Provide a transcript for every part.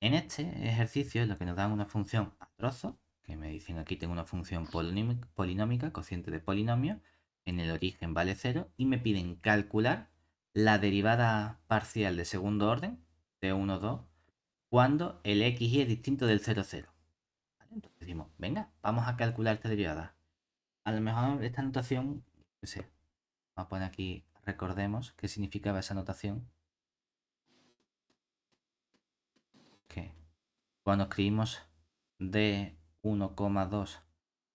En este ejercicio es lo que nos dan una función a trozo, que me dicen aquí tengo una función polinómica, cociente de polinomio, en el origen vale 0, y me piden calcular la derivada parcial de segundo orden, de 1, 2, cuando el x y es distinto del 0, 0. Entonces decimos, venga, vamos a calcular esta derivada. A lo mejor esta notación, no sé, vamos a poner aquí, recordemos qué significaba esa notación que cuando escribimos d 1,2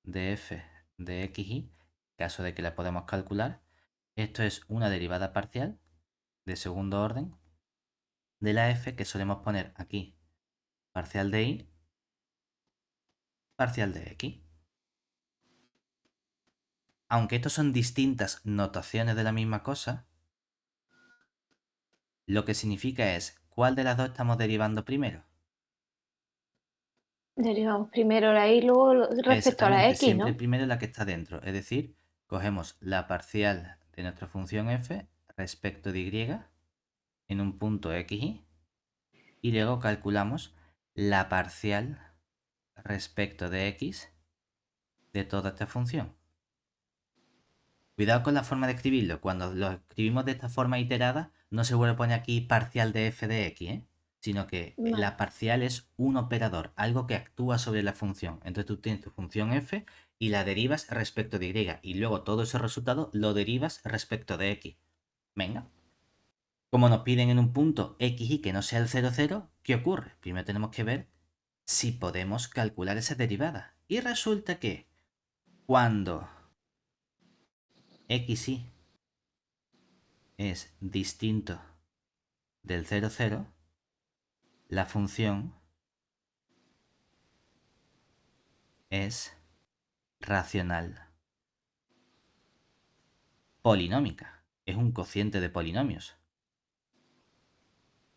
de f de x xy, caso de que la podemos calcular, esto es una derivada parcial de segundo orden de la f que solemos poner aquí, parcial de y, parcial de x. Aunque estos son distintas notaciones de la misma cosa, lo que significa es cuál de las dos estamos derivando primero. Derivamos primero la y luego respecto a la x, siempre ¿no? primero la que está dentro. Es decir, cogemos la parcial de nuestra función f respecto de y en un punto x y luego calculamos la parcial respecto de x de toda esta función. Cuidado con la forma de escribirlo. Cuando lo escribimos de esta forma iterada, no se vuelve a poner aquí parcial de f de x, ¿eh? sino que eh, la parcial es un operador, algo que actúa sobre la función. Entonces tú tienes tu función f y la derivas respecto de y, y luego todo ese resultado lo derivas respecto de x. Venga. Como nos piden en un punto x y que no sea el 0, 0, ¿qué ocurre? Primero tenemos que ver si podemos calcular esa derivada. Y resulta que cuando x y es distinto del 0, 0, la función es racional. Polinómica. Es un cociente de polinomios.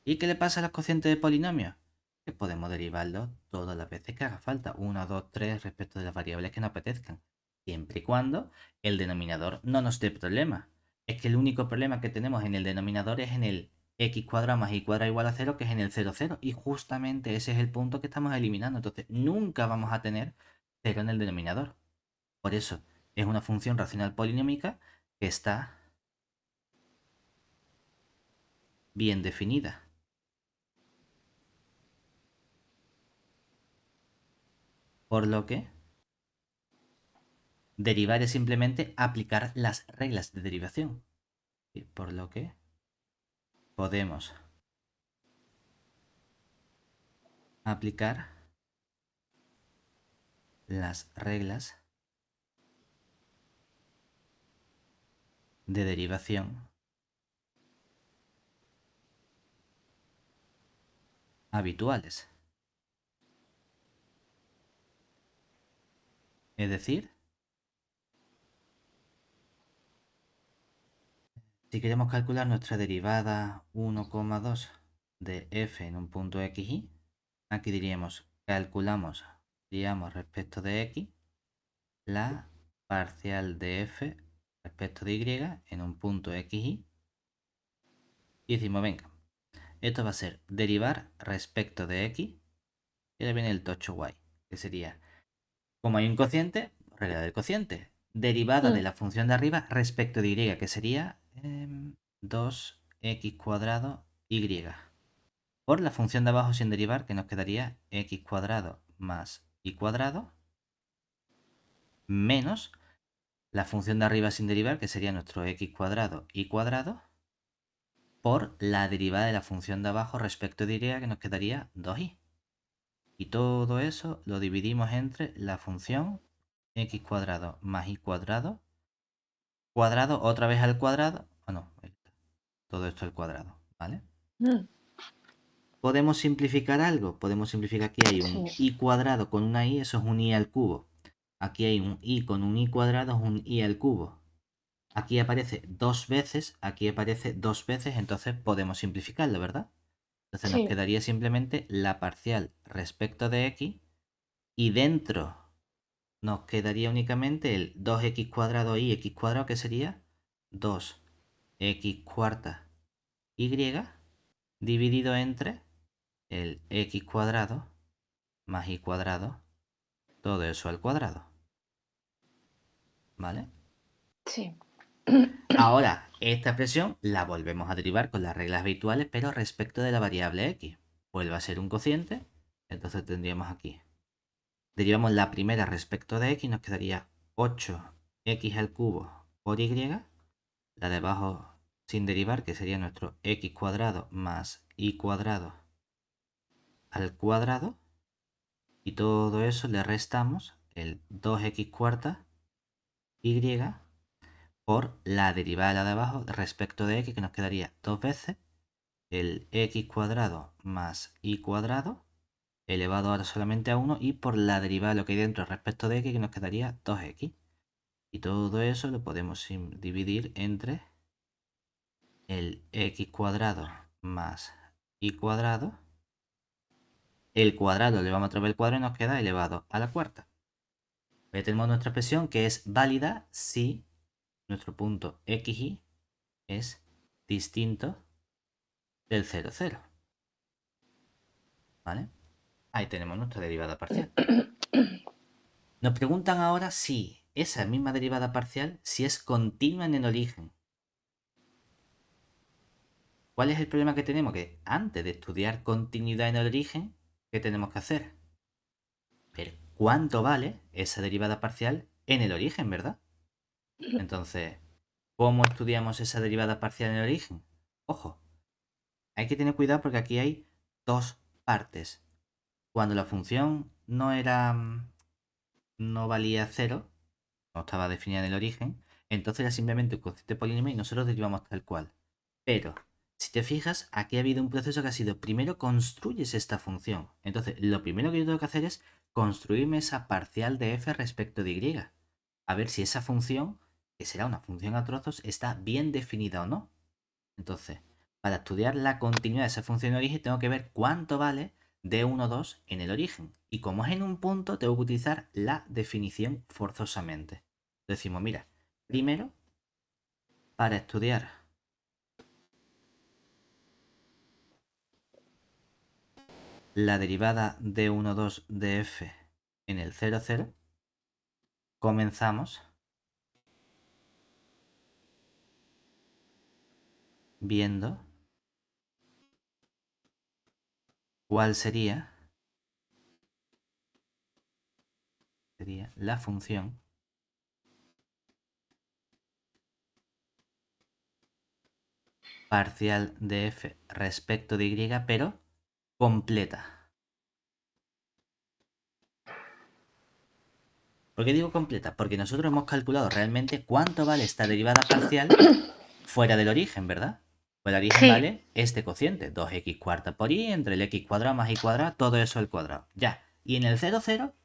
¿Y qué le pasa a los cocientes de polinomios? Que podemos derivarlos todas las veces que haga falta. 1, 2, 3 respecto de las variables que nos apetezcan. Siempre y cuando el denominador no nos dé problema. Es que el único problema que tenemos en el denominador es en el x cuadrado más y cuadrado igual a 0, que es en el 0, 0. Y justamente ese es el punto que estamos eliminando. Entonces, nunca vamos a tener 0 en el denominador. Por eso, es una función racional polinómica que está bien definida. Por lo que derivar es simplemente aplicar las reglas de derivación. Por lo que podemos aplicar las reglas de derivación habituales. Es decir, Si queremos calcular nuestra derivada 1,2 de f en un punto xy, aquí diríamos calculamos, digamos, respecto de x, la parcial de f respecto de y en un punto xy. Y decimos, venga, esto va a ser derivar respecto de x, y ahora viene el tocho y, que sería, como hay un cociente, regla del cociente, derivada mm. de la función de arriba respecto de y, que sería 2x em, cuadrado y. Por la función de abajo sin derivar, que nos quedaría x cuadrado más y cuadrado menos la función de arriba sin derivar, que sería nuestro x cuadrado y cuadrado, por la derivada de la función de abajo respecto de y, que nos quedaría 2y. Y todo eso lo dividimos entre la función x cuadrado más y cuadrado cuadrado otra vez al cuadrado. Ah, no, todo esto al cuadrado, ¿vale? Mm. ¿Podemos simplificar algo? Podemos simplificar aquí hay un i cuadrado con una i, eso es un i al cubo. Aquí hay un i con un i cuadrado, es un i al cubo. Aquí aparece dos veces, aquí aparece dos veces, entonces podemos simplificarlo, ¿verdad? Entonces nos quedaría simplemente la parcial respecto de x y dentro nos quedaría únicamente el 2x cuadrado y x cuadrado que sería 2x cuarta y dividido entre el x cuadrado más y cuadrado, todo eso al cuadrado. ¿Vale? Sí. Ahora, esta expresión la volvemos a derivar con las reglas habituales, pero respecto de la variable x. Vuelve a ser un cociente, entonces tendríamos aquí Derivamos la primera respecto de x nos quedaría 8x al cubo por y. La de abajo sin derivar, que sería nuestro x cuadrado más y cuadrado al cuadrado. Y todo eso le restamos el 2x cuarta y por la derivada de abajo respecto de x, que nos quedaría dos veces el x cuadrado más y cuadrado elevado ahora solamente a 1 y por la derivada de lo que hay dentro respecto de x que nos quedaría 2x. Y todo eso lo podemos dividir entre el x cuadrado más y cuadrado. El cuadrado le vamos a través el cuadrado y nos queda elevado a la cuarta. Ahí pues tenemos nuestra expresión que es válida si nuestro punto xy es distinto del 0, 0. ¿Vale? Ahí tenemos nuestra derivada parcial. Nos preguntan ahora si esa misma derivada parcial, si es continua en el origen. ¿Cuál es el problema que tenemos? Que antes de estudiar continuidad en el origen, ¿qué tenemos que hacer? Ver cuánto vale esa derivada parcial en el origen, ¿verdad? Entonces, ¿cómo estudiamos esa derivada parcial en el origen? Ojo, hay que tener cuidado porque aquí hay dos partes cuando la función no era mm, no valía cero, no estaba definida en el origen, entonces era simplemente un coeficiente polinomio y nosotros derivamos tal cual. Pero, si te fijas, aquí ha habido un proceso que ha sido, primero construyes esta función. Entonces, lo primero que yo tengo que hacer es construirme esa parcial de f respecto de y. A ver si esa función, que será una función a trozos, está bien definida o no. Entonces, para estudiar la continuidad de esa función de origen, tengo que ver cuánto vale D1,2 en el origen. Y como es en un punto, tengo que utilizar la definición forzosamente. Decimos, mira, primero, para estudiar la derivada D1,2 de f en el 0, 0, comenzamos viendo cuál sería, sería la función parcial de f respecto de y, pero completa. ¿Por qué digo completa? Porque nosotros hemos calculado realmente cuánto vale esta derivada parcial fuera del origen, ¿verdad? Pues la vale este cociente, 2x cuarta por y entre el x cuadrado más y cuadrado, todo eso al cuadrado. Ya. Y en el 0, 0,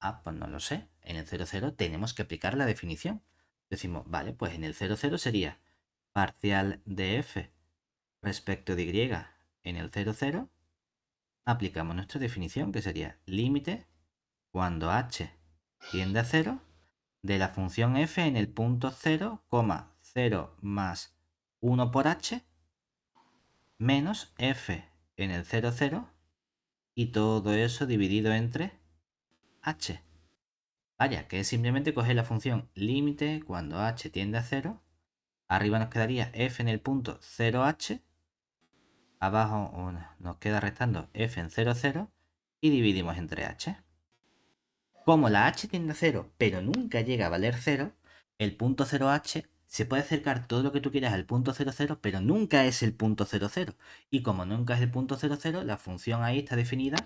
ah, pues no lo sé. En el 0, 0 tenemos que aplicar la definición. Decimos, vale, pues en el 0, 0 sería parcial de f respecto de y en el 0, 0. Aplicamos nuestra definición, que sería límite cuando h tiende a 0 de la función f en el punto 0, 0 más 1 por h menos f en el 0, 0 y todo eso dividido entre h. Vaya, que es simplemente coger la función límite cuando h tiende a 0. Arriba nos quedaría f en el punto 0h. Abajo nos queda restando f en 0, 0 y dividimos entre h. Como la h tiende a 0 pero nunca llega a valer 0, el punto 0h se puede acercar todo lo que tú quieras al punto 00, pero nunca es el punto 00. Y como nunca es el punto 00, la función ahí está definida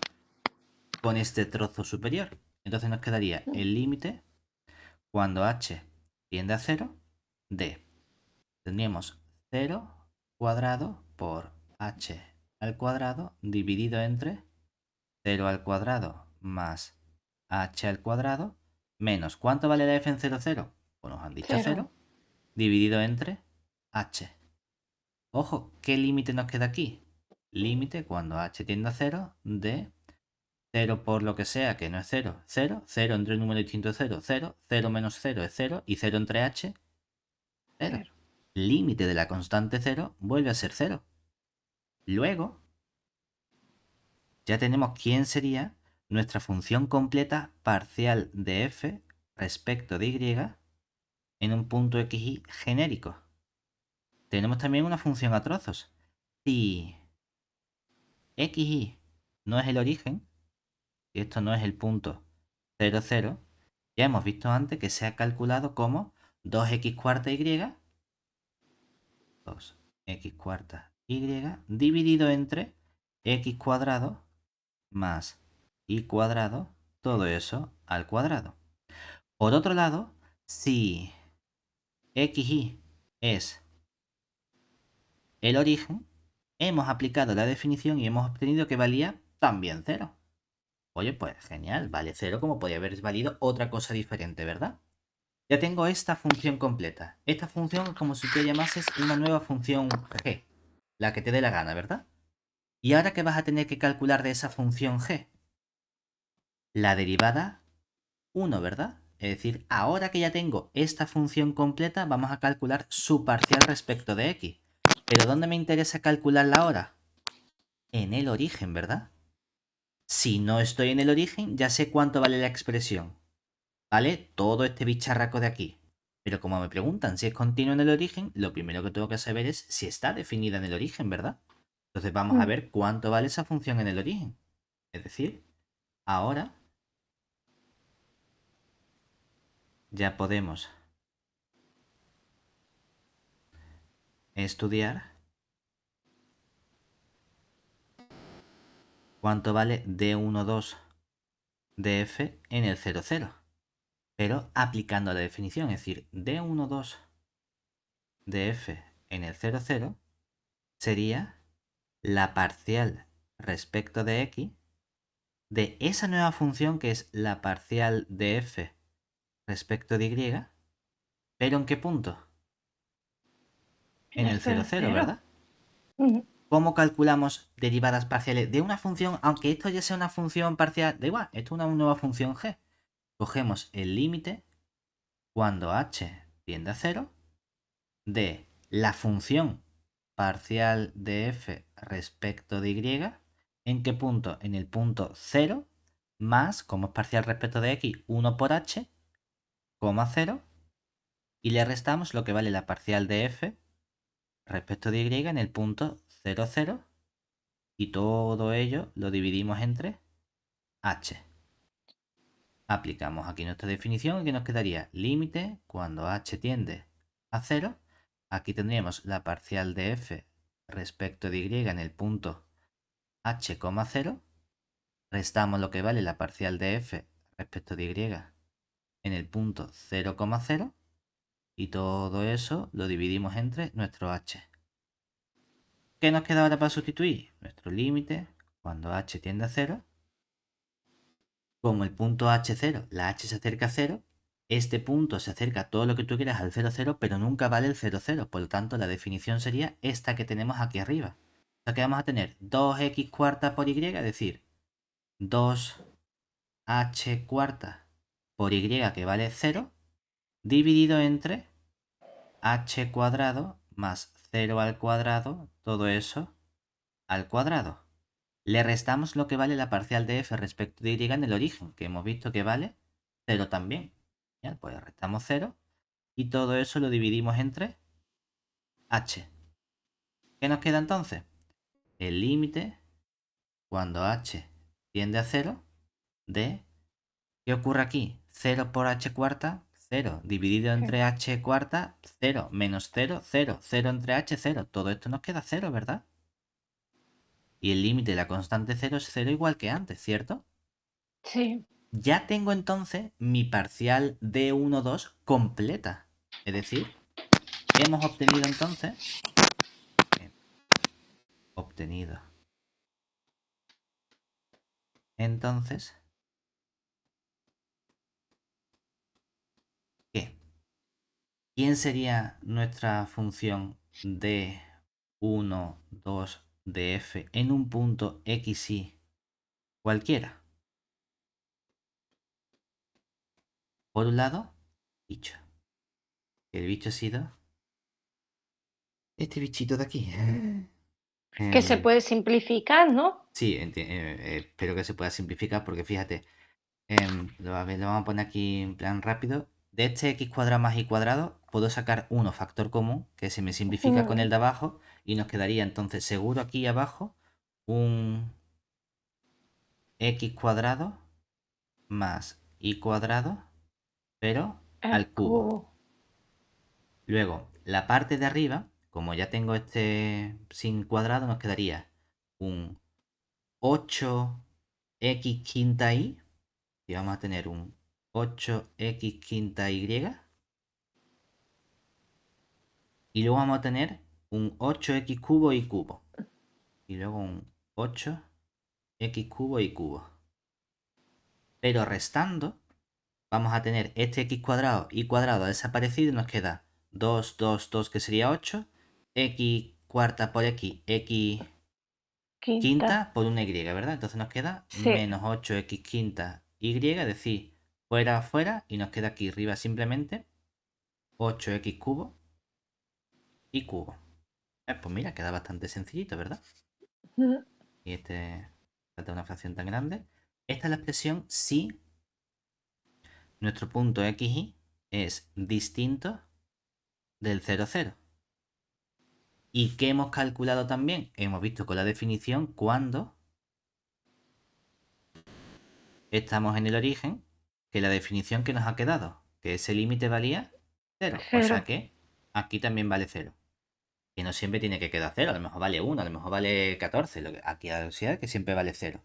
con este trozo superior. Entonces nos quedaría el límite cuando h tiende a 0 de tendríamos 0 cuadrado por h al cuadrado dividido entre 0 al cuadrado más h al cuadrado menos. ¿Cuánto vale la f en 0, 0? Pues nos han dicho 0 dividido entre h. Ojo, ¿qué límite nos queda aquí? Límite cuando h tiende a 0 de 0 por lo que sea, que no es 0, 0, 0 entre un número distinto es 0, 0, 0 menos 0 es 0 y 0 entre h, 0. Límite de la constante 0 vuelve a ser 0. Luego, ya tenemos quién sería nuestra función completa parcial de f respecto de y en un punto xy genérico. Tenemos también una función a trozos. Si xy no es el origen, y esto no es el punto 0, 0, ya hemos visto antes que se ha calculado como 2x cuarta y, 2x cuarta y dividido entre x cuadrado más y cuadrado, todo eso al cuadrado. Por otro lado, si XY es el origen, hemos aplicado la definición y hemos obtenido que valía también 0. Oye, pues genial, vale 0 como podría haber valido otra cosa diferente, ¿verdad? Ya tengo esta función completa. Esta función como si tú llamases una nueva función g, la que te dé la gana, ¿verdad? ¿Y ahora qué vas a tener que calcular de esa función g? La derivada 1, ¿verdad? Es decir, ahora que ya tengo esta función completa, vamos a calcular su parcial respecto de x. Pero ¿dónde me interesa calcularla ahora? En el origen, ¿verdad? Si no estoy en el origen, ya sé cuánto vale la expresión. ¿Vale? Todo este bicharraco de aquí. Pero como me preguntan si es continuo en el origen, lo primero que tengo que saber es si está definida en el origen, ¿verdad? Entonces vamos a mm. ver cuánto vale esa función en el origen. Es decir, ahora ya podemos estudiar cuánto vale D12 de f en el 00, pero aplicando la definición, es decir, D12 de f en el 00 sería la parcial respecto de x de esa nueva función que es la parcial de f respecto de Y. ¿Pero en qué punto? En, el 0, este 0, ¿verdad? ¿Cómo calculamos derivadas parciales de una función, aunque esto ya sea una función parcial? Da igual, esto es una nueva función g. Cogemos el límite cuando h tiende a 0 de la función parcial de f respecto de y. ¿En qué punto? En el punto 0 más, como es parcial respecto de x, 1 por h, y le restamos lo que vale la parcial de f respecto de y en el punto 0,0 y todo ello lo dividimos entre h. Aplicamos aquí nuestra definición y que nos quedaría límite cuando h tiende a 0. Aquí tendríamos la parcial de f respecto de y en el punto h, 0. Restamos lo que vale la parcial de f respecto de y en el punto 0,0 y todo eso lo dividimos entre nuestro h. ¿Qué nos queda ahora para sustituir? Nuestro límite cuando h tiende a 0. Como el punto h0, la h se acerca a 0, este punto se acerca a todo lo que tú quieras al 0,0, pero nunca vale el 0,0. Por lo tanto, la definición sería esta que tenemos aquí arriba. O sea que vamos a tener 2x cuarta por y, es decir, 2h cuarta por y que vale 0 dividido entre h cuadrado más 0 al cuadrado, todo eso al cuadrado. Le restamos lo que vale la parcial de f respecto de y en el origen, que hemos visto que vale 0 también. Pues restamos 0 y todo eso lo dividimos entre h. ¿Qué nos queda entonces? El límite cuando h tiende a 0 de... ¿Qué ocurre aquí? 0 por h cuarta, 0. Dividido entre h cuarta, 0. Menos 0, 0. 0 entre h, 0. Todo esto nos queda 0, ¿verdad? Y el límite de la constante 0 es 0 igual que antes, ¿cierto? Sí. Ya tengo entonces mi parcial d 2 completa. Es decir, hemos obtenido entonces... Obtenido. Entonces, ¿Quién sería nuestra función de 1, 2, df en un punto x y cualquiera? Por un lado, bicho. El bicho ha sido este bichito de aquí. Que se eh, puede simplificar, ¿no? Sí, eh, eh, espero que se pueda simplificar porque fíjate, em, lo, vamos a poner aquí en plan rápido. De este x cuadrado más y cuadrado, puedo sacar uno factor común, que se me simplifica con el de abajo, y nos quedaría entonces seguro aquí abajo un x cuadrado más y cuadrado, pero ah, al cubo. Oh. Luego, la parte de arriba, como ya tengo este sin cuadrado, nos quedaría un 8x quinta y, y vamos a tener un 8x quinta y y luego vamos a tener un 8x cubo y cubo. Y luego un 8x cubo y cubo. Pero restando, vamos a tener este x cuadrado y cuadrado desaparecido nos queda 2, 2, 2 que sería 8. x cuarta por x, x quinta, por una y, ¿verdad? Entonces nos queda menos 8x quinta y, es decir, fuera, fuera, y nos queda aquí arriba simplemente 8x cubo y cubo. Eh, pues mira, queda bastante sencillito, ¿verdad? Y este falta una fracción tan grande. Esta es la expresión si nuestro punto y es distinto del 0, 0. ¿Y qué hemos calculado también? Hemos visto con la definición cuando estamos en el origen, que la definición que nos ha quedado, que ese límite valía 0. O sea que aquí también vale 0 no siempre tiene que quedar cero, a lo mejor vale 1, a lo mejor vale 14, lo que, aquí a velocidad que siempre vale 0.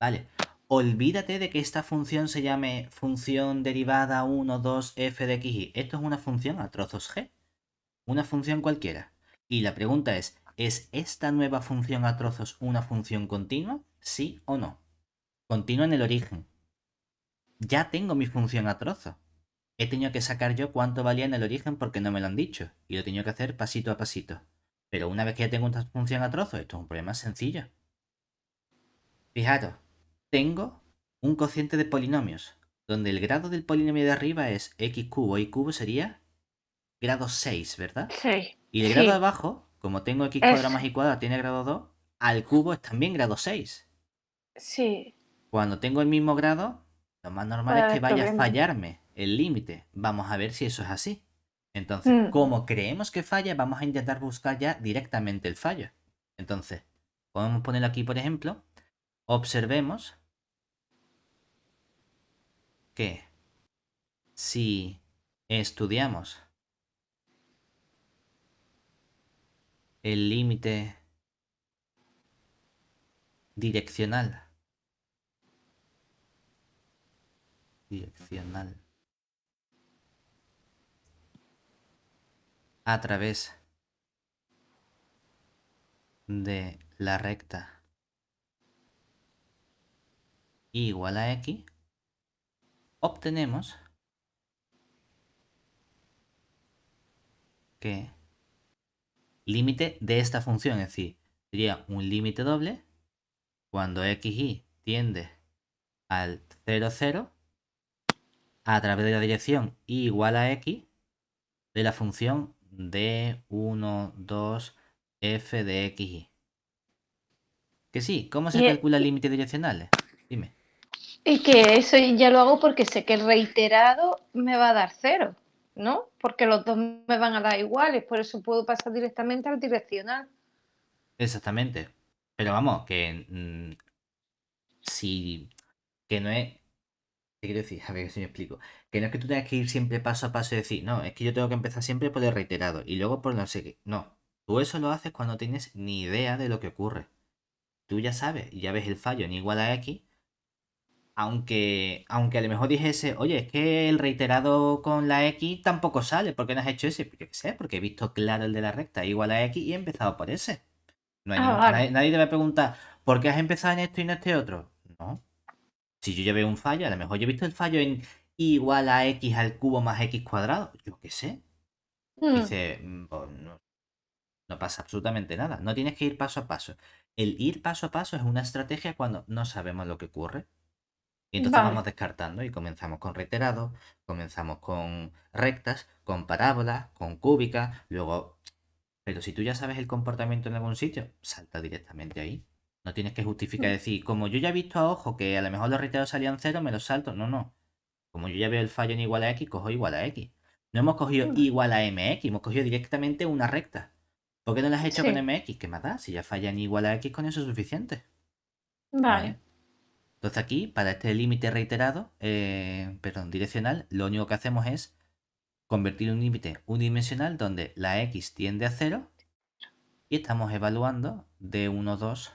Vale, olvídate de que esta función se llame función derivada 1, 2, f de x, y. Esto es una función a trozos g, una función cualquiera. Y la pregunta es, ¿es esta nueva función a trozos una función continua? ¿Sí o no? Continua en el origen. Ya tengo mi función a trozos he tenido que sacar yo cuánto valía en el origen porque no me lo han dicho, y lo he tenido que hacer pasito a pasito. Pero una vez que ya tengo una función a trozos, esto es un problema sencillo. Fijaros, tengo un cociente de polinomios, donde el grado del polinomio de arriba es x cubo, y cubo sería grado 6, ¿verdad? Sí. Y el grado de abajo, como tengo x más y cuadrado, tiene grado 2, al cubo es también grado 6. Sí. Cuando tengo el mismo grado, lo más normal es ah, que vaya a fallarme el límite. Vamos a ver si eso es así. Entonces, mm. como creemos que falla, vamos a intentar buscar ya directamente el fallo. Entonces, podemos ponerlo aquí, por ejemplo. Observemos que si estudiamos el límite direccional direccional a través de la recta y igual a x, obtenemos que límite de esta función, es decir, sería un límite doble cuando x y tiende al 0, 0 a través de la dirección igual a x de la función D, 1, 2, F de X, Que sí, ¿cómo se e calcula el límite direccional? Eh, dime. Y que eso ya lo hago porque sé que el reiterado me va a dar cero, ¿no? Porque los dos me van a dar iguales, por eso puedo pasar directamente al direccional. Exactamente. Pero vamos, que mm, si que no es. quiero decir, a ver si me explico. Que no es que tú tengas que ir siempre paso a paso y decir, no, es que yo tengo que empezar siempre por el reiterado y luego por no sé qué. No, tú eso lo haces cuando tienes ni idea de lo que ocurre. Tú ya sabes, y ya ves el fallo en igual a X. Aunque, aunque a lo mejor dijese, oye, es que el reiterado con la X tampoco sale, ¿por qué no has hecho ese? Porque sé, porque he visto claro el de la recta igual a X y he empezado por ese. Ah, nadie, te va a preguntar, ¿por qué has empezado en esto y no en este otro? No, si yo ya veo un fallo, a lo mejor yo he visto el fallo en, igual a x al cubo más x cuadrado. Yo qué sé. Hmm. Dice, mm, no, pasa absolutamente nada. No tienes que ir paso a paso. El ir paso a paso es una estrategia cuando no sabemos lo que ocurre. Y entonces vamos descartando y comenzamos con reiterados, comenzamos con rectas, con parábolas, con cúbicas, luego... Pero si tú ya sabes el comportamiento en algún sitio, salta directamente ahí. No tienes que justificar hmm. decir, como yo ya he visto a ojo que a lo mejor los reiterados salían cero, me los salto. No, no. Como yo ya veo el fallo en igual a x, cojo igual a x. No hemos cogido mm. igual a mx, hemos cogido directamente una recta. ¿Por qué no las has hecho con mx? ¿Qué más da? Si ya falla en igual a x, con eso es suficiente. Vale. Entonces aquí, para este límite reiterado, eh, perdón, direccional, lo único que hacemos es convertir un límite unidimensional donde la x tiende a 0 y estamos evaluando de 1, 2,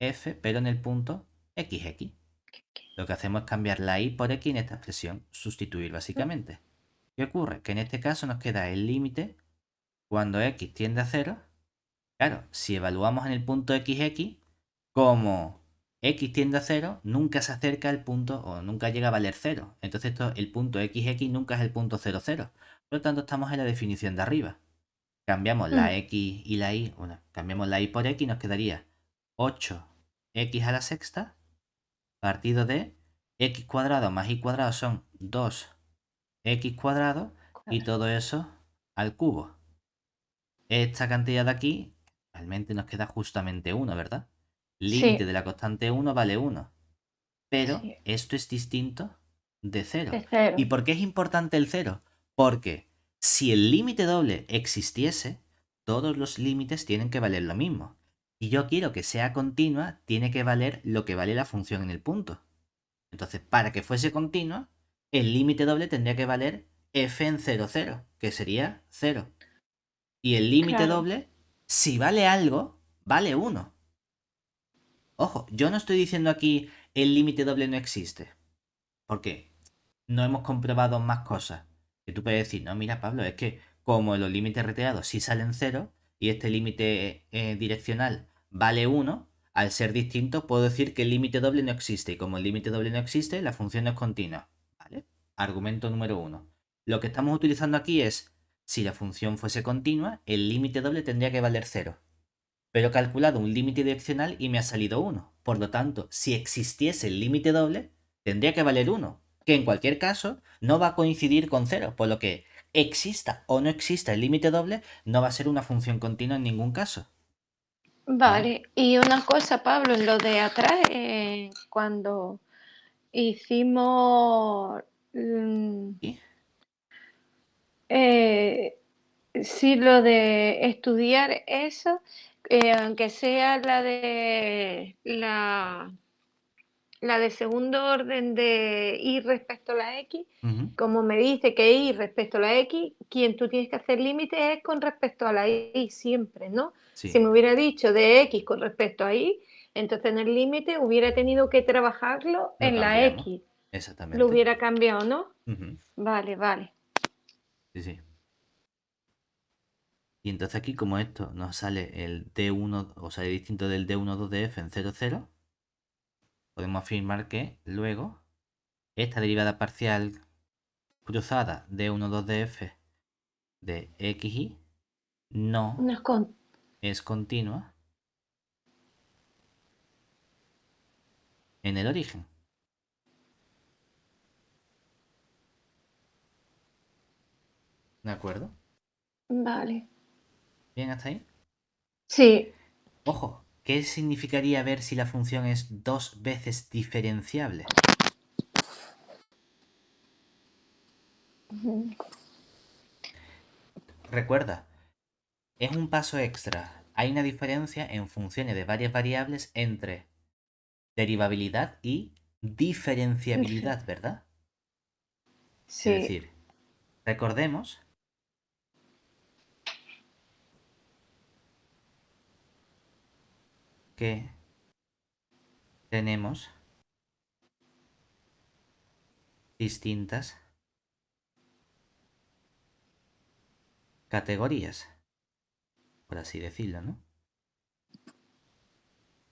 f, pero en el punto xx. Lo que hacemos es cambiar la i por x en esta expresión, sustituir básicamente. ¿Qué ocurre? Que en este caso nos queda el límite cuando x tiende a 0. Claro, si evaluamos en el punto xx, como x tiende a 0, nunca se acerca al punto o nunca llega a valer 0. Entonces esto, el punto xx nunca es el punto 00. Por lo tanto, estamos en la definición de arriba. Cambiamos la mm. x y la y, bueno, cambiamos la y por x y nos quedaría 8x a la sexta partido de x cuadrado más y cuadrado son 2x cuadrado y todo eso al cubo. Esta cantidad de aquí realmente nos queda justamente 1, ¿verdad? Límite de la constante 1 vale 1. Pero esto es distinto de 0. ¿Y por qué es importante el 0? Porque si el límite doble existiese, todos los límites tienen que valer lo mismo y yo quiero que sea continua, tiene que valer lo que vale la función en el punto. Entonces, para que fuese continua, el límite doble tendría que valer f en 0, 0, que sería 0. Y el límite doble, si vale algo, vale 1. Ojo, yo no estoy diciendo aquí el límite doble no existe. Porque no hemos comprobado más cosas. Que tú puedes decir, no, mira Pablo, es que como los límites reteados sí salen 0, y este límite eh, direccional vale 1, al ser distinto puedo decir que el límite doble no existe. Y como el límite doble no existe, la función es continua. Argumento número 1. Lo que estamos utilizando aquí es, si la función fuese continua, el límite doble tendría que valer 0. Pero he calculado un límite direccional y me ha salido 1. Por lo tanto, si existiese el límite doble, tendría que valer 1, que en cualquier caso no va a coincidir con 0, por lo que exista o no exista el límite doble, no va a ser una función continua en ningún caso. Vale, y una cosa, Pablo, en lo de atrás, eh, cuando hicimos... Mm, eh, ¿Sí? lo de estudiar eso, eh, aunque sea la de la la de segundo orden de Y respecto a la x, como me dice que Y respecto a la x, quien tú tienes que hacer límite es con respecto a la y siempre, ¿no? Si me hubiera dicho de x con respecto a y, entonces en el límite hubiera tenido que trabajarlo en la x. Exactamente. Lo hubiera cambiado, ¿no? Vale, vale. Sí, sí. Y entonces aquí como esto nos sale el D1, o sea, es distinto del D1, 2 de f en 0, 0, podemos afirmar que luego esta derivada parcial cruzada de 1, 2 de f de x y no es continua en el origen. ¿De acuerdo? Vale. ¿Bien hasta ahí? Sí. Ojo, ¿Qué significaría ver si la función es dos veces diferenciable? Recuerda, es un paso extra. Hay una diferencia en funciones de varias variables entre derivabilidad y diferenciabilidad, ¿verdad? Sí. Es decir, recordemos que tenemos distintas categorías, por así decirlo, ¿no?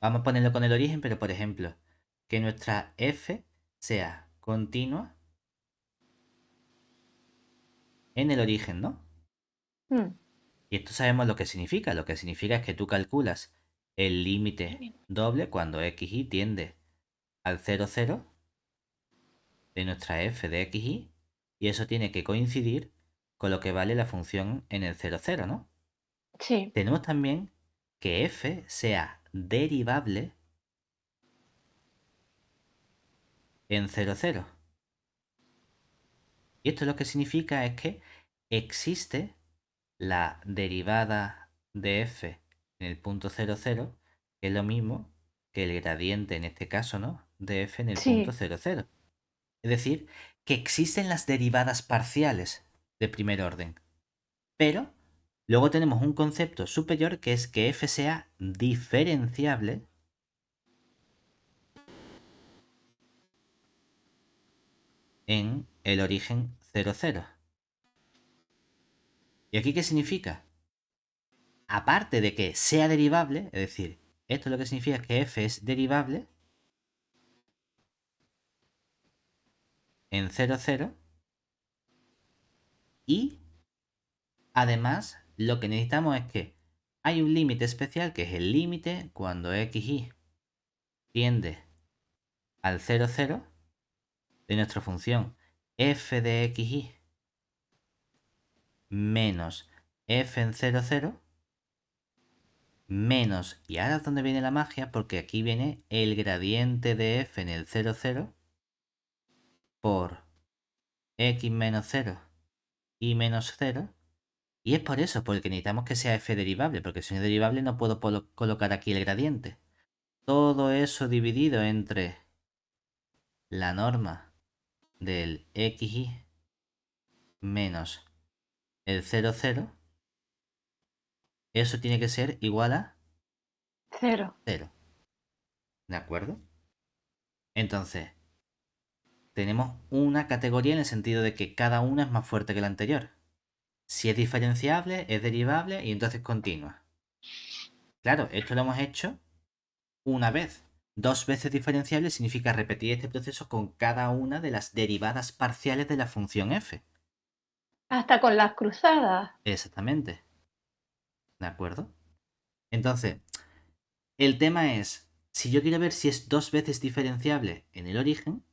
Vamos a ponerlo con el origen, pero por ejemplo, que nuestra F sea continua en el origen, ¿no? Hmm. Y esto sabemos lo que significa. Lo que significa es que tú calculas el límite doble cuando x y tiende al 0, 0 de nuestra f de x y, y eso tiene que coincidir con lo que vale la función en el 0, 0, ¿no? Sí. Tenemos también que f sea derivable en 0, 0. Y esto lo que significa es que existe la derivada de f en el punto 0, que es lo mismo que el gradiente, en este caso, ¿no? De f en el punto 0, Es decir, que existen las derivadas parciales de primer orden. Pero luego tenemos un concepto superior que es que f sea diferenciable en el origen 0,0. ¿Y aquí qué significa? aparte de que sea derivable, es decir, esto lo que significa que f es derivable en 0, 0, y además lo que necesitamos es que hay un límite especial que es el límite cuando y tiende al 0, 0 de nuestra función f de y menos f en 0, 0 menos, y ahora es donde viene la magia, porque aquí viene el gradiente de f en el 0, por x menos 0 y menos 0. Y es por eso, porque necesitamos que sea f derivable, porque si no es derivable no puedo colocar aquí el gradiente. Todo eso dividido entre la norma del x menos el 0, 0 eso tiene que ser igual a cero. ¿De acuerdo? Entonces, tenemos una categoría en el sentido de que cada una es más fuerte que la anterior. Si es diferenciable, es derivable y entonces continua. Claro, esto lo hemos hecho una vez. Dos veces diferenciable significa repetir este proceso con cada una de las derivadas parciales de la función f. Hasta con las cruzadas. Exactamente. ¿De acuerdo? Entonces, el tema es, si yo quiero ver si es dos veces diferenciable en el origen,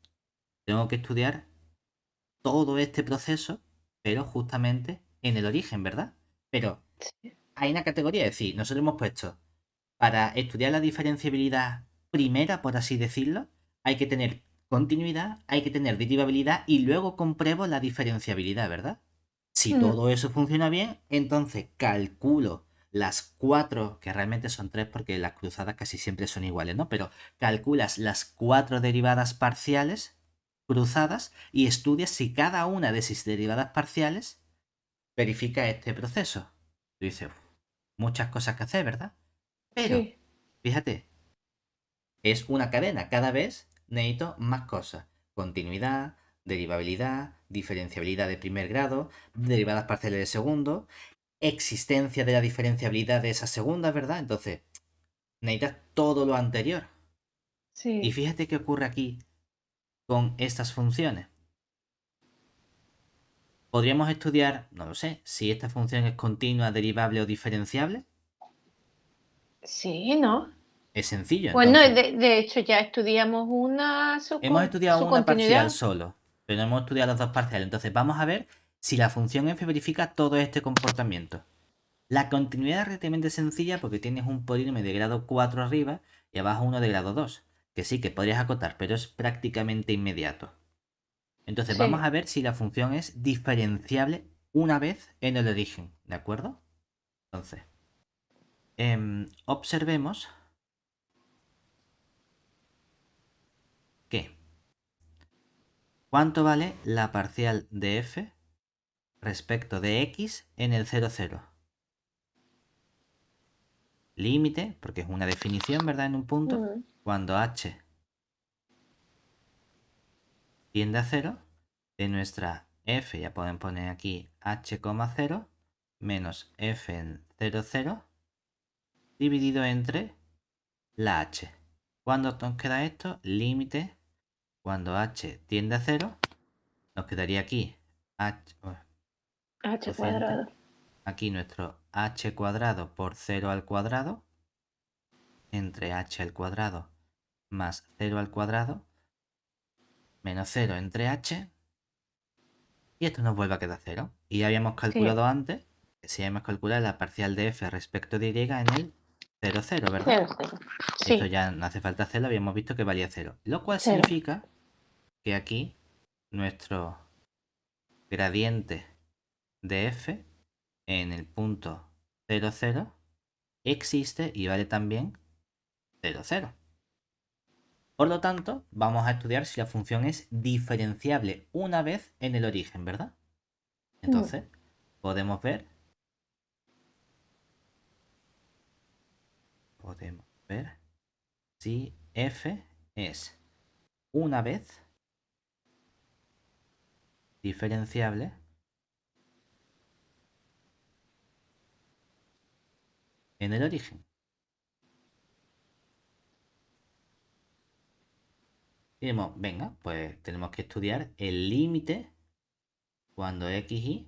tengo que estudiar todo este proceso, pero justamente en el origen, ¿verdad? Pero hay una categoría, es decir, nosotros hemos puesto, para estudiar la diferenciabilidad primera, por así decirlo, hay que tener continuidad, hay que tener derivabilidad y luego compruebo la diferenciabilidad, ¿verdad? Si mm. todo eso funciona bien, entonces calculo las cuatro, que realmente son tres porque las cruzadas casi siempre son iguales, ¿no? Pero calculas las cuatro derivadas parciales cruzadas y estudias si cada una de esas derivadas parciales verifica este proceso. Tú dices, muchas cosas que hacer, ¿verdad? Pero, fíjate, es una cadena. Cada vez necesito más cosas. Continuidad, derivabilidad, diferenciabilidad de primer grado, derivadas parciales de segundo, existencia de la diferenciabilidad de esa segunda, ¿verdad? Entonces, necesitas todo lo anterior. Y fíjate qué ocurre aquí con estas funciones. Podríamos estudiar, no lo sé, si esta función es continua, derivable o diferenciable. Sí, ¿no? Es sencillo. Bueno, pues De, hecho ya estudiamos una... hemos estudiado una parcial solo, pero no hemos estudiado las dos parciales. Entonces vamos a ver si la función f verifica todo este comportamiento. La continuidad es relativamente sencilla porque tienes un polinomio de grado 4 arriba y abajo uno de grado 2, que sí que podrías acotar, pero es prácticamente inmediato. Entonces vamos a ver si la función es diferenciable una vez en el origen, ¿de acuerdo? Entonces, em, observemos que ¿cuánto vale la parcial de f respecto de x en el 0, 0. Límite, porque es una definición, ¿verdad? En un punto, cuando h tiende a 0, de nuestra f, ya pueden poner aquí h, 0. menos f en 0, 0, dividido entre la h. ¿Cuándo nos queda esto? Límite, cuando h tiende a 0, nos quedaría aquí h, oh, h pues cuadrado. Aquí nuestro h cuadrado por 0 al cuadrado, entre h al cuadrado más 0 al cuadrado, menos 0 entre h, y esto nos vuelve a quedar 0. Y ya habíamos calculado antes, que si habíamos calculado la parcial de f respecto de y en el 0, 0, ¿verdad? 0, Sí. Esto ya no hace falta hacerlo, habíamos visto que valía 0. Lo cual significa que aquí nuestro gradiente de f en el punto 0, 0 existe y vale también 0, 0. Por lo tanto, vamos a estudiar si la función es diferenciable una vez en el origen, ¿verdad? Entonces, podemos ver... Podemos ver si f es una vez diferenciable en el origen. venga, pues tenemos que estudiar el límite cuando x, y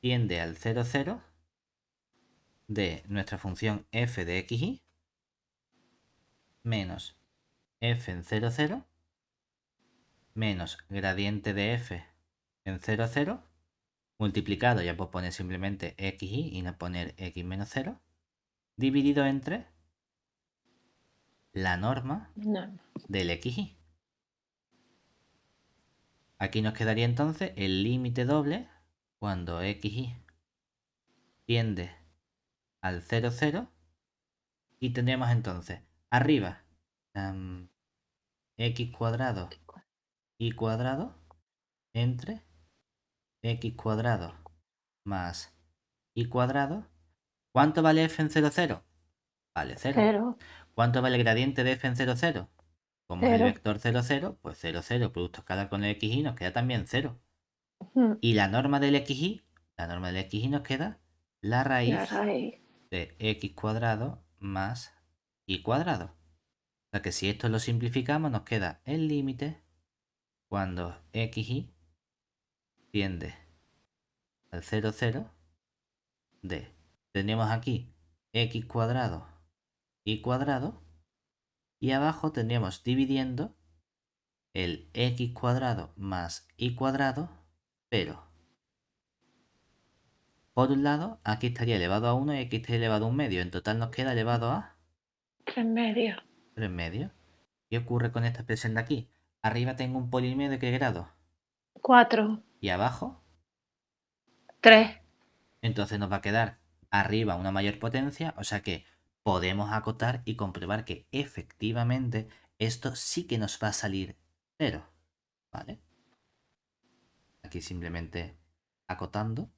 tiende al 0, 0 de nuestra función f de x, y menos f en 0, 0 menos gradiente de f en 0, 0 multiplicado, ya puedo poner simplemente x y no poner x menos 0, dividido entre la norma, norma. del y. Aquí nos quedaría entonces el límite doble cuando x tiende al 0, 0 y tendríamos entonces arriba x cuadrado y cuadrado entre x cuadrado más y cuadrado. ¿Cuánto vale f en 0, 0? Vale 0. ¿Cuánto vale el gradiente de f en 0, 0? Como es el vector 0, 0, pues 0, 0, producto escalar con el xy nos queda también 0. Y la norma del xy, la norma del y nos queda la raíz, la raíz. de x cuadrado más y cuadrado. O sea que si esto lo simplificamos nos queda el límite cuando xy tiende al 0, 0 de tenemos aquí x cuadrado y cuadrado y abajo tendríamos dividiendo el x cuadrado más y cuadrado pero por un lado aquí estaría elevado a 1 y aquí estaría elevado a un medio en total nos queda elevado a 3 medios 3 medios ¿qué ocurre con esta expresión de aquí? arriba tengo un polinomio de qué grado 4 ¿Y abajo? 3. Entonces nos va a quedar arriba una mayor potencia, o sea que podemos acotar y comprobar que efectivamente esto sí que nos va a salir 0. ¿Vale? Aquí simplemente acotando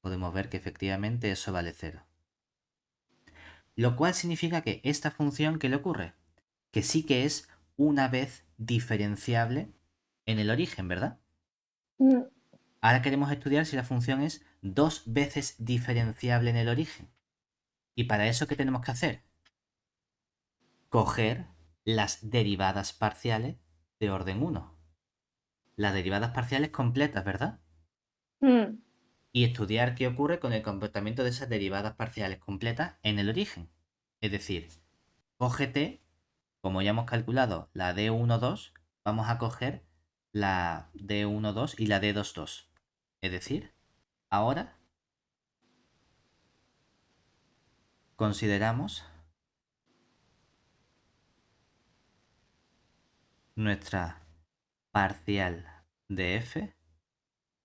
podemos ver que efectivamente eso vale 0. Lo cual significa que esta función, que le ocurre? Que sí que es una vez diferenciable en el origen, ¿verdad? Ahora queremos estudiar si la función es dos veces diferenciable en el origen. ¿Y para eso qué tenemos que hacer? Coger las derivadas parciales de orden 1. Las derivadas parciales completas, ¿verdad? Mm. Y estudiar qué ocurre con el comportamiento de esas derivadas parciales completas en el origen. Es decir, T, como ya hemos calculado la D1, 2, vamos a coger la D1-2 y la D2-2. Es decir, ahora consideramos nuestra parcial de f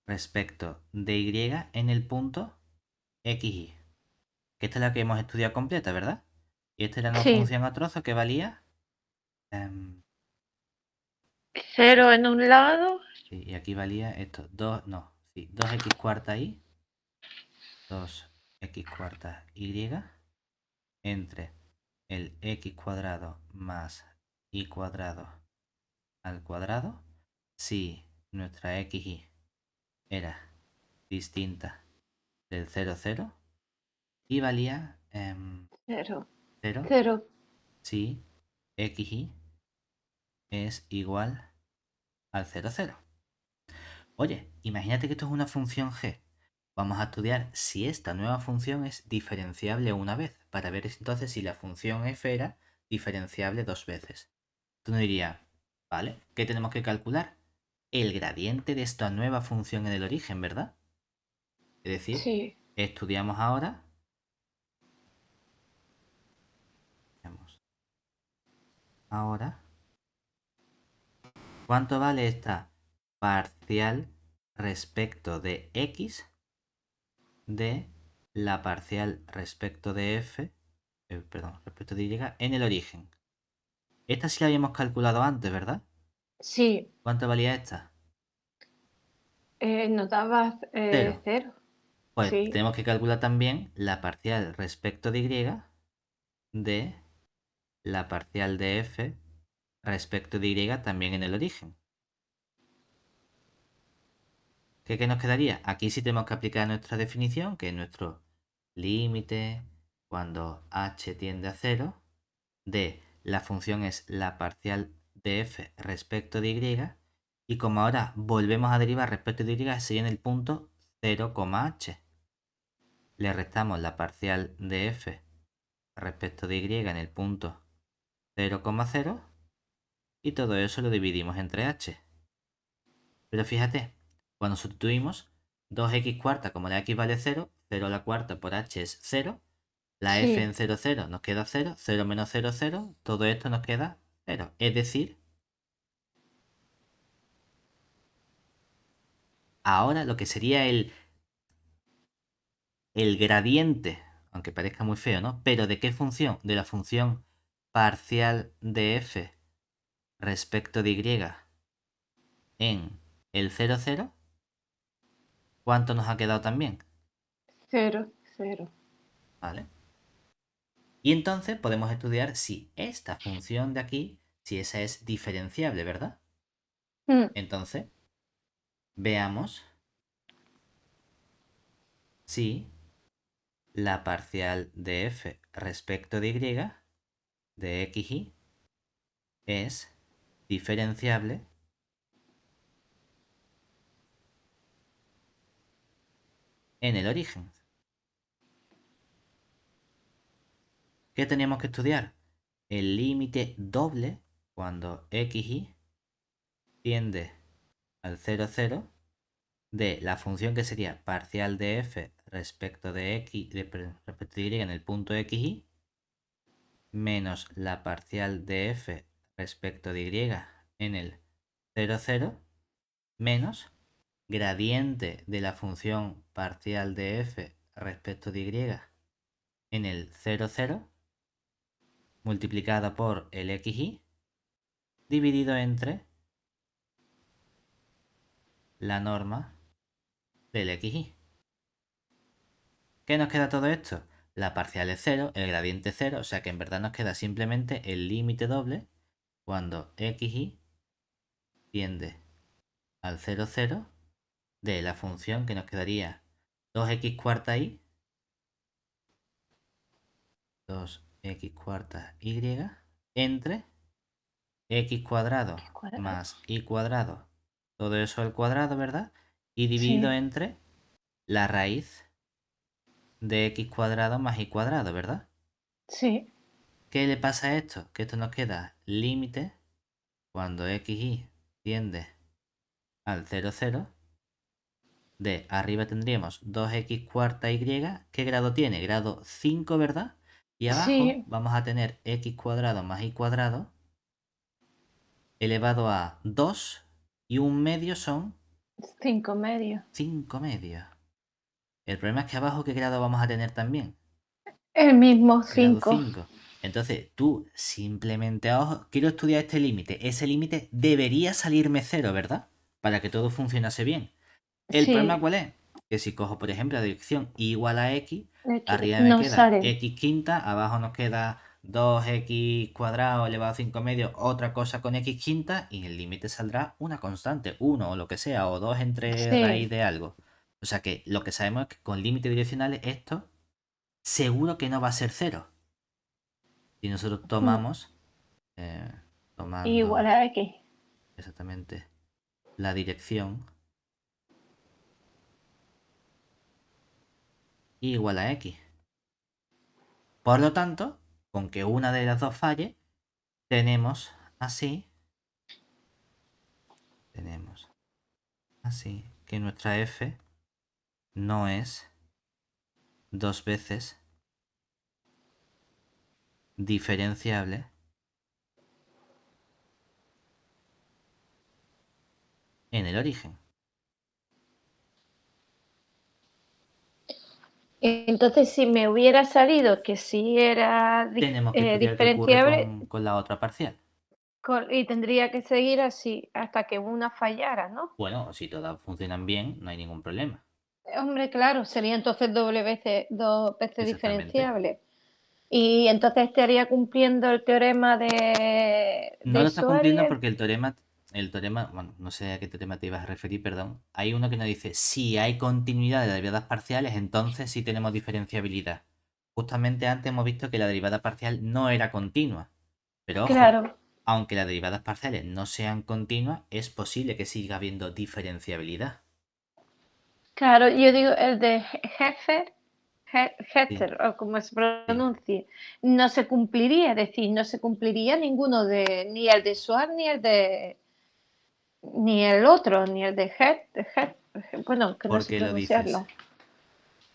respecto de y en el punto xy. Que esta es la que hemos estudiado completa, ¿verdad? Y esta era la función a trozo que valía... Em, 0 en un lado. Sí, y aquí valía esto, 2, no, sí, 2x cuarta y, 2x cuarta y, entre el x cuadrado más y cuadrado al cuadrado, si nuestra xy era distinta del 0, 0, y valía 0, em, 0, si xy es igual al 0, 0. Oye, imagínate que esto es una función g. Vamos a estudiar si esta nueva función es diferenciable una vez, para ver entonces si la función f era diferenciable dos veces. Tú no dirías, ¿vale? ¿Qué tenemos que calcular? El gradiente de esta nueva función en el origen, ¿verdad? Es decir, estudiamos ahora ahora ¿Cuánto vale esta parcial respecto de x de la parcial respecto de f, eh, perdón, respecto de y en el origen? Esta sí la habíamos calculado antes, ¿verdad? Sí. ¿Cuánto valía esta? Notaba eh, notabas eh, cero. Pues tenemos que calcular también la parcial respecto de y de la parcial de f respecto de y también en el origen. ¿Qué, nos quedaría? Aquí sí tenemos que aplicar nuestra definición, que es nuestro límite cuando h tiende a 0 de la función es la parcial de f respecto de y y como ahora volvemos a derivar respecto de y sería en el punto 0, h. Le restamos la parcial de f respecto de y en el punto 0,0 y todo eso lo dividimos entre h. Pero fíjate, cuando sustituimos 2x cuarta como la x vale 0, 0 a la cuarta por h es 0, la f en 0, 0 nos queda 0, 0 menos 0, 0, todo esto nos queda 0. Es decir, ahora lo que sería el gradiente, aunque parezca muy feo, ¿no? Pero ¿de qué función? De la función parcial de f respecto de y en el 0, 0, ¿cuánto nos ha quedado también? 0, 0. ¿Vale? Y entonces podemos estudiar si esta función de aquí, si esa es diferenciable, ¿verdad? Hmm. Entonces, veamos si la parcial de f respecto de y de Y, es diferenciable en el origen. ¿Qué teníamos que estudiar? El límite doble cuando x y tiende al 0, de la función que sería parcial de f respecto de x de, respecto y en el punto x y menos la parcial de f respecto de y en el 0, menos gradiente de la función parcial de f respecto de y en el 0, 0 multiplicada por el xy dividido entre la norma del xy. ¿Qué nos queda todo esto? La parcial es 0, el gradiente es 0, o sea que en verdad nos queda simplemente el límite doble cuando xy tiende al 0, 0 de la función que nos quedaría 2x cuarta y 2x cuarta y entre x cuadrado, más y cuadrado, todo eso al cuadrado, ¿verdad? Y divido entre la raíz de x cuadrado más y cuadrado, ¿verdad? Sí. ¿Qué le pasa a esto? Que esto nos queda límite cuando xy tiende al 0, 0. De arriba tendríamos 2x cuarta y. ¿Qué grado tiene? Grado 5, ¿verdad? Y abajo vamos a tener x cuadrado más y cuadrado elevado a 2 y un medio son 5 medios. 5 medios. El problema es que abajo, ¿qué grado vamos a tener también? El mismo 5. Entonces tú simplemente, ojo, quiero estudiar este límite. Ese límite debería salirme cero, ¿verdad? Para que todo funcionase bien. ¿El problema cuál es? Que si cojo, por ejemplo, la dirección igual a x, arriba me queda x quinta, abajo nos queda 2x cuadrado elevado a 5 medios, otra cosa con x quinta, y en el límite saldrá una constante, 1 o lo que sea, o 2 entre raíz de algo. O sea que lo que sabemos es que con límites direccionales esto seguro que no va a ser cero. Si nosotros tomamos, eh, igual a ah, X. Exactamente. La dirección. Igual a X. Por lo tanto, con que una de las dos falle, tenemos así. Tenemos así que nuestra F no es dos veces diferenciable en el origen. Entonces, si me hubiera salido que sí era Tenemos que eh, diferenciable con, la otra parcial. y tendría que seguir así hasta que una fallara, ¿no? Bueno, si todas funcionan bien, no hay ningún problema. Eh, hombre, claro, sería entonces doble veces, dos veces diferenciable. Y entonces estaría cumpliendo el teorema de. No lo está cumpliendo porque el teorema, el teorema, bueno, no sé a qué teorema te ibas a referir, perdón. Hay uno que nos dice, si hay continuidad de derivadas parciales, entonces sí tenemos diferenciabilidad. Justamente antes hemos visto que la derivada parcial no era continua. Pero aunque las derivadas parciales no sean continuas, es posible que siga habiendo diferenciabilidad. Claro, yo digo, el de Heffer Heter, o como se pronuncie, no se cumpliría, es decir, no se cumpliría ninguno de, ni el de Suar, ni el de, ni el otro, ni el de Hetzer, bueno, que no sé pronunciarlo.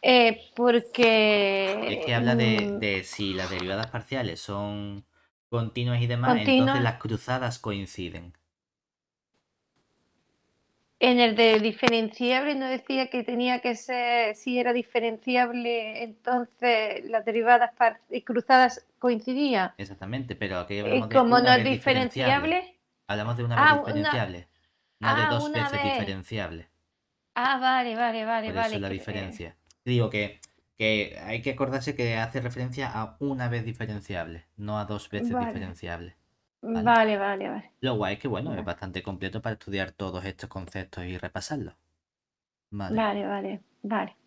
Eh, porque... Es que habla mm, de, si las derivadas parciales son continuas y demás, entonces las cruzadas coinciden. En el de diferenciable no decía que tenía que ser, si era diferenciable, entonces las derivadas eh, cruzadas coincidían. Exactamente, pero aquí eh, hablamos de como no es diferenciable, Hablamos de una vez ah, diferenciable, no de ah, dos veces diferenciable. Ah, vale, vale, vale, vale. Eso es la eh, diferencia. Digo que, que hay que acordarse que hace referencia a una vez diferenciable, no a dos veces diferenciable. Vale, vale, vale. Lo guay es que, bueno, es bastante completo para estudiar todos estos conceptos y repasarlos. Vale, vale, vale. vale.